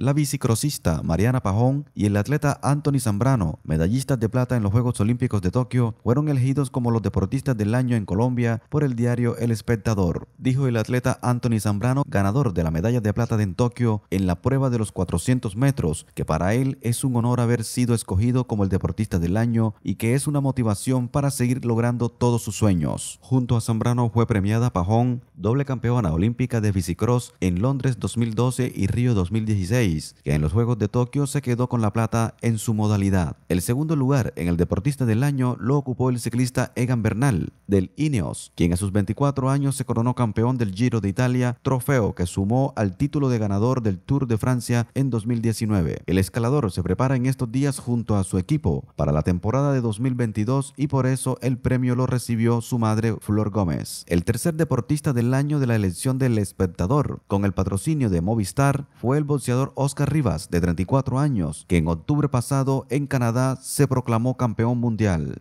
la bicicrossista Mariana Pajón y el atleta Anthony Zambrano, medallistas de plata en los Juegos Olímpicos de Tokio, fueron elegidos como los deportistas del año en Colombia por el diario El Espectador, dijo el atleta Anthony Zambrano, ganador de la medalla de plata en Tokio en la prueba de los 400 metros, que para él es un honor haber sido escogido como el deportista del año y que es una motivación para seguir logrando todos sus sueños. Junto a Zambrano fue premiada Pajón, doble campeona olímpica de bicicross en Londres 2012 y Río 2016 que en los Juegos de Tokio se quedó con la plata en su modalidad. El segundo lugar en el deportista del año lo ocupó el ciclista Egan Bernal, del Ineos, quien a sus 24 años se coronó campeón del Giro de Italia, trofeo que sumó al título de ganador del Tour de Francia en 2019. El escalador se prepara en estos días junto a su equipo para la temporada de 2022 y por eso el premio lo recibió su madre Flor Gómez. El tercer deportista del año de la elección del espectador, con el patrocinio de Movistar, fue el boxeador Oscar Rivas, de 34 años, que en octubre pasado en Canadá se proclamó campeón mundial.